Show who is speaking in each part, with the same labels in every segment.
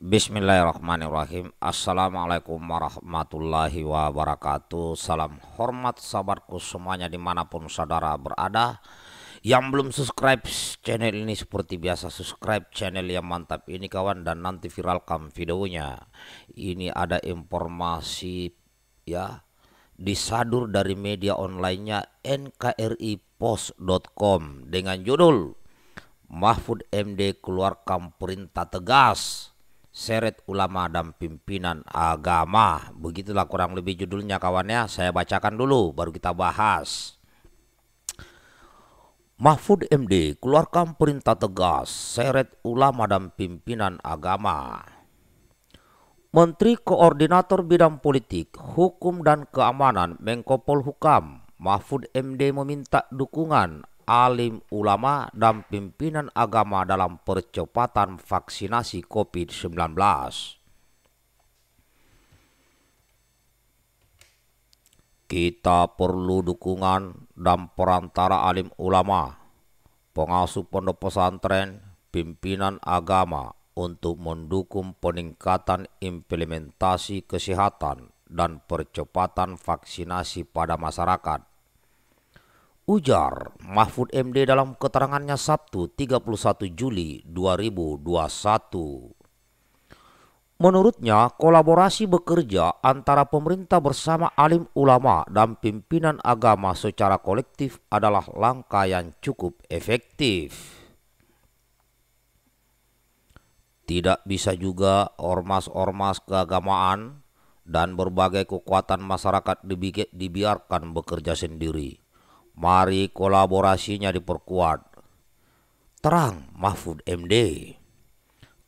Speaker 1: Bismillahirrahmanirrahim Assalamualaikum warahmatullahi wabarakatuh Salam hormat sahabatku semuanya dimanapun saudara berada Yang belum subscribe channel ini seperti biasa subscribe channel yang mantap ini kawan Dan nanti viralkan videonya Ini ada informasi ya Disadur dari media onlinenya nkripos.com Dengan judul Mahfud MD keluarkan perintah tegas seret ulama dan pimpinan agama. Begitulah kurang lebih judulnya kawannya. Saya bacakan dulu baru kita bahas. Mahfud MD keluarkan perintah tegas seret ulama dan pimpinan agama. Menteri Koordinator Bidang Politik, Hukum dan Keamanan Menko Polhukam Mahfud MD meminta dukungan alim ulama dan pimpinan agama dalam percepatan vaksinasi COVID-19. Kita perlu dukungan dan perantara alim ulama, pengasuh pondok pesantren, pimpinan agama untuk mendukung peningkatan implementasi kesehatan dan percepatan vaksinasi pada masyarakat Ujar Mahfud MD dalam keterangannya Sabtu 31 Juli 2021. Menurutnya, kolaborasi bekerja antara pemerintah bersama alim ulama dan pimpinan agama secara kolektif adalah langkah yang cukup efektif. Tidak bisa juga ormas-ormas keagamaan dan berbagai kekuatan masyarakat dibiarkan bekerja sendiri. Mari kolaborasinya diperkuat. Terang Mahfud MD.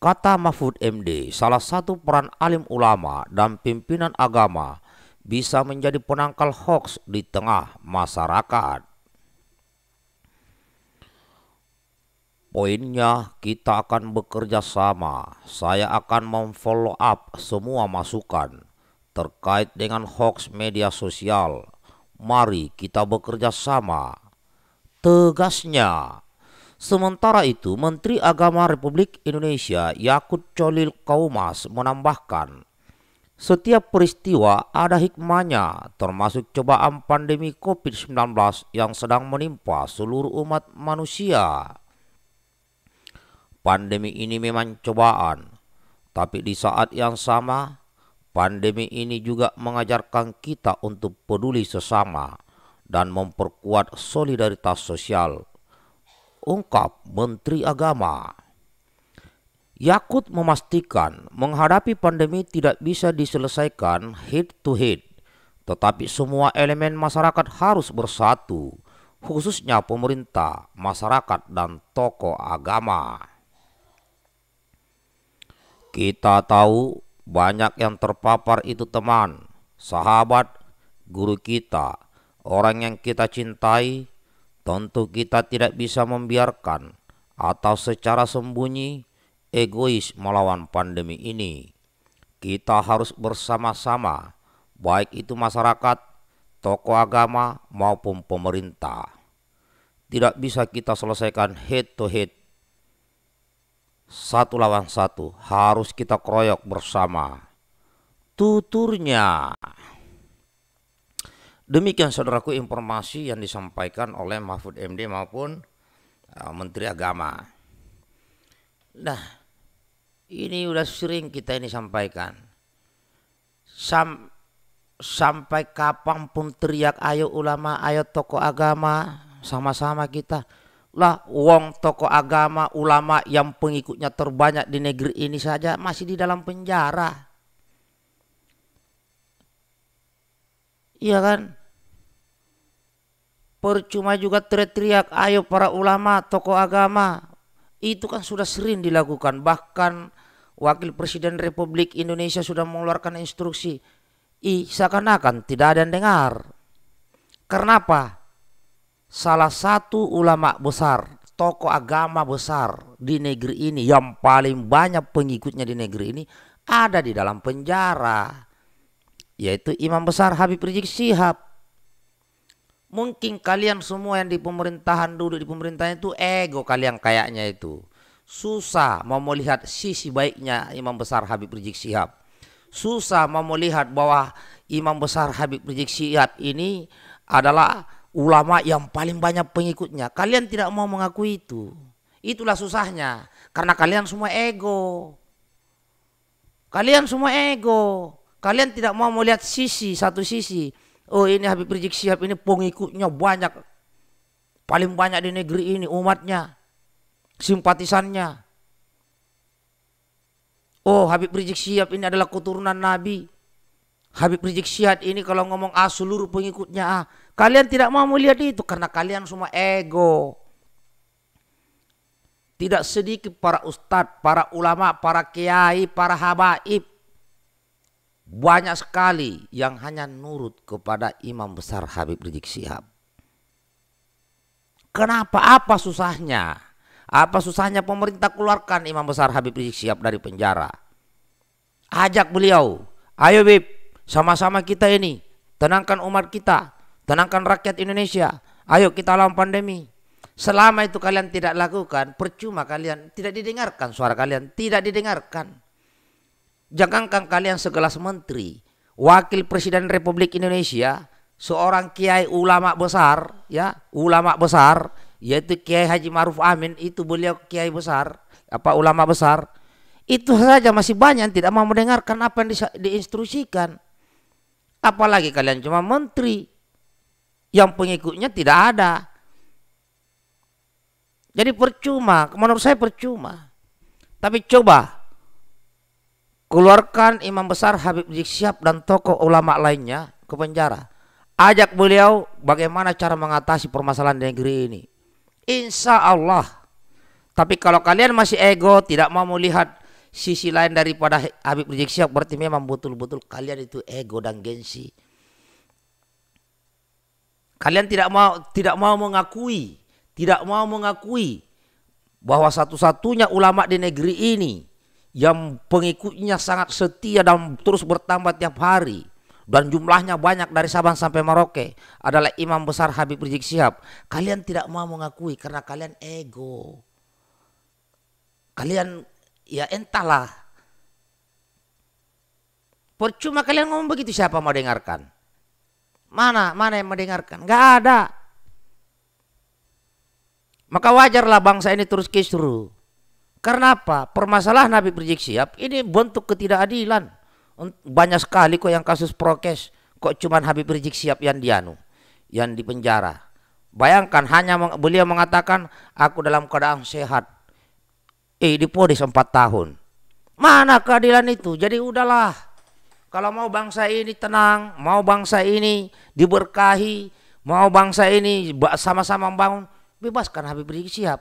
Speaker 1: Kata Mahfud MD, salah satu peran alim ulama dan pimpinan agama bisa menjadi penangkal hoax di tengah masyarakat. Poinnya kita akan bekerja sama. Saya akan memfollow up semua masukan terkait dengan hoax media sosial mari kita bekerja sama. Tegasnya. Sementara itu, Menteri Agama Republik Indonesia Yakut Colil Kaumas menambahkan, setiap peristiwa ada hikmahnya, termasuk cobaan pandemi COVID-19 yang sedang menimpa seluruh umat manusia. Pandemi ini memang cobaan, tapi di saat yang sama Pandemi ini juga mengajarkan kita untuk peduli sesama dan memperkuat solidaritas sosial, ungkap Menteri Agama. Yakut memastikan menghadapi pandemi tidak bisa diselesaikan head to head, tetapi semua elemen masyarakat harus bersatu, khususnya pemerintah, masyarakat, dan tokoh agama. Kita tahu banyak yang terpapar itu teman, sahabat, guru kita, orang yang kita cintai. Tentu kita tidak bisa membiarkan atau secara sembunyi egois melawan pandemi ini. Kita harus bersama-sama, baik itu masyarakat, tokoh agama maupun pemerintah. Tidak bisa kita selesaikan head to head satu lawan satu harus kita keroyok bersama tuturnya. Demikian saudaraku informasi yang disampaikan oleh Mahfud MD maupun eh, Menteri Agama. Nah, ini udah sering kita ini sampaikan. Sam, sampai kapan pun teriak ayo ulama, ayo tokoh agama, sama-sama kita lah wong toko agama ulama yang pengikutnya terbanyak di negeri ini saja masih di dalam penjara iya kan percuma juga teriak-teriak ayo para ulama toko agama itu kan sudah sering dilakukan bahkan wakil presiden Republik Indonesia sudah mengeluarkan instruksi i seakan-akan tidak ada yang dengar kenapa salah satu ulama besar, tokoh agama besar di negeri ini yang paling banyak pengikutnya di negeri ini ada di dalam penjara yaitu imam besar Habib Rizik Sihab. Mungkin kalian semua yang di pemerintahan dulu di pemerintahan itu ego kalian kayaknya itu. Susah mau melihat sisi baiknya imam besar Habib Rizik Sihab, Susah mau melihat bahwa imam besar Habib Rizik Sihab ini adalah ulama yang paling banyak pengikutnya. Kalian tidak mau mengakui itu. Itulah susahnya. Karena kalian semua ego. Kalian semua ego. Kalian tidak mau melihat sisi, satu sisi. Oh ini Habib Rizik Syihab ini pengikutnya banyak. Paling banyak di negeri ini umatnya. Simpatisannya. Oh Habib Rizik Syihab ini adalah keturunan Nabi. Habib Rizik Syihab ini kalau ngomong ah seluruh pengikutnya ah Kalian tidak mau melihat itu karena kalian semua ego. Tidak sedikit para ustadz, para ulama, para kiai, para habaib. Banyak sekali yang hanya nurut kepada imam besar Habib Rizik Sihab. Kenapa? Apa susahnya? Apa susahnya pemerintah keluarkan imam besar Habib Rizik Sihab dari penjara? Ajak beliau. Ayo Bib, sama-sama kita ini. Tenangkan umat kita. Tenangkan rakyat Indonesia. Ayo kita lawan pandemi. Selama itu kalian tidak lakukan, percuma kalian tidak didengarkan suara kalian, tidak didengarkan. Jangankan kalian segelas menteri, wakil presiden Republik Indonesia, seorang kiai ulama besar, ya, ulama besar, yaitu Kiai Haji Maruf Amin, itu beliau kiai besar, apa ulama besar. Itu saja masih banyak yang tidak mau mendengarkan apa yang diinstruksikan. Apalagi kalian cuma menteri, yang pengikutnya tidak ada. Jadi percuma, menurut saya percuma. Tapi coba keluarkan imam besar Habib Rizik Syihab dan tokoh ulama lainnya ke penjara. Ajak beliau bagaimana cara mengatasi permasalahan di negeri ini. Insya Allah. Tapi kalau kalian masih ego, tidak mau melihat sisi lain daripada Habib Rizik Syihab, berarti memang betul-betul kalian itu ego dan gengsi. Kalian tidak mau tidak mau mengakui, tidak mau mengakui bahwa satu-satunya ulama di negeri ini yang pengikutnya sangat setia dan terus bertambah tiap hari dan jumlahnya banyak dari Sabang sampai Merauke adalah imam besar Habib Rizik Sihab Kalian tidak mau mengakui karena kalian ego. Kalian ya entahlah. Percuma kalian ngomong begitu siapa mau dengarkan? Mana, mana yang mendengarkan? Gak ada. Maka wajarlah bangsa ini terus kisru. Karena apa? Permasalahan Habib Rizik Sihab ini bentuk ketidakadilan. Banyak sekali kok yang kasus prokes. Kok cuman Habib Rizik Sihab yang dianu, yang dipenjara. Bayangkan hanya beliau mengatakan aku dalam keadaan sehat. Eh di 4 tahun. Mana keadilan itu? Jadi udahlah kalau mau bangsa ini tenang, mau bangsa ini diberkahi, mau bangsa ini sama-sama membangun, bebaskan Habib Rizik Syihab.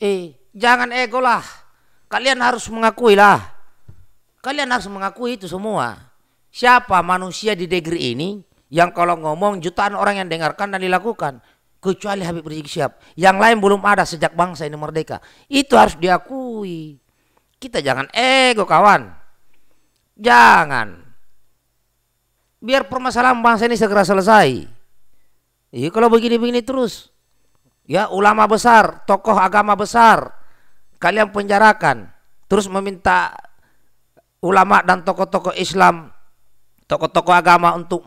Speaker 1: Eh, jangan ego lah. Kalian harus mengakui lah. Kalian harus mengakui itu semua. Siapa manusia di negeri ini yang kalau ngomong jutaan orang yang dengarkan dan dilakukan? Kecuali Habib Rizik Syihab. Yang lain belum ada sejak bangsa ini merdeka. Itu harus diakui. Kita jangan ego kawan. Jangan. Biar permasalahan bangsa ini segera selesai. Iya kalau begini-begini terus. Ya ulama besar, tokoh agama besar. Kalian penjarakan. Terus meminta ulama dan tokoh-tokoh Islam, tokoh-tokoh agama untuk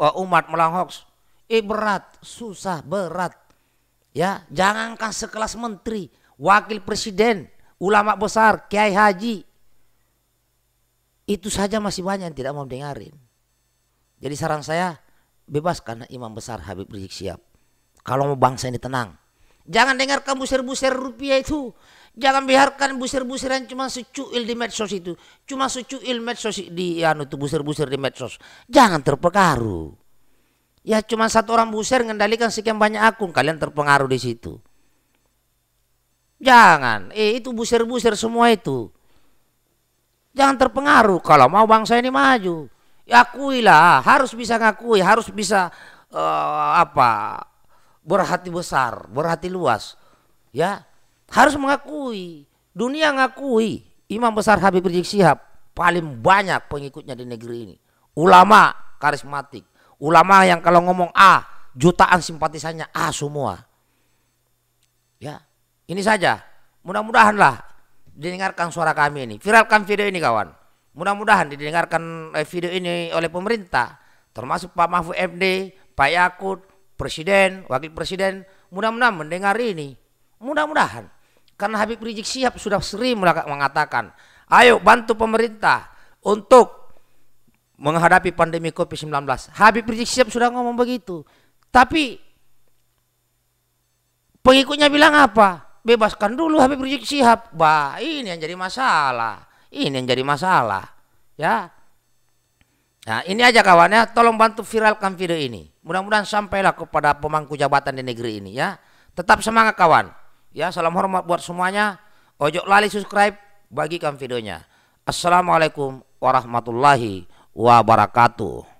Speaker 1: uh, umat melawan hoax. Eh berat, susah, berat. Ya, jangankan sekelas menteri, wakil presiden, ulama besar, kiai haji. Itu saja masih banyak yang tidak mau dengarin. Jadi saran saya, bebaskan imam besar Habib Rizik siap. Kalau mau bangsa ini tenang. Jangan dengarkan busir-busir rupiah itu. Jangan biarkan busir yang cuma secuil di medsos itu. Cuma secuil medsos di anu itu busir-busir di medsos. Jangan terpengaruh. Ya cuma satu orang busir mengendalikan sekian banyak akun, kalian terpengaruh di situ. Jangan, eh itu busir-busir semua itu. Jangan terpengaruh kalau mau bangsa ini maju. Ya akuilah, harus bisa ngakui, harus bisa uh, apa? berhati besar, berhati luas. Ya, harus mengakui. Dunia ngakui Imam Besar Habib Rizik Sihab paling banyak pengikutnya di negeri ini. Ulama karismatik, ulama yang kalau ngomong A, jutaan simpatisannya A semua. Ya, ini saja. Mudah-mudahanlah didengarkan suara kami ini. Viralkan video ini kawan. Mudah-mudahan didengarkan eh, video ini oleh pemerintah. Termasuk Pak Mahfud MD, Pak Yakut, Presiden, Wakil Presiden. Mudah-mudahan mendengar ini. Mudah-mudahan. Karena Habib Rizik Sihab sudah sering mengatakan, ayo bantu pemerintah untuk menghadapi pandemi COVID-19. Habib Rizik Sihab sudah ngomong begitu. Tapi pengikutnya bilang apa? bebaskan dulu Habib Rizik Sihab. Bah, ini yang jadi masalah. Ini yang jadi masalah. Ya. Nah, ini aja kawannya, tolong bantu viralkan video ini. Mudah-mudahan sampailah kepada pemangku jabatan di negeri ini ya. Tetap semangat kawan. Ya, salam hormat buat semuanya. Ojo lali subscribe, bagikan videonya. Assalamualaikum warahmatullahi wabarakatuh.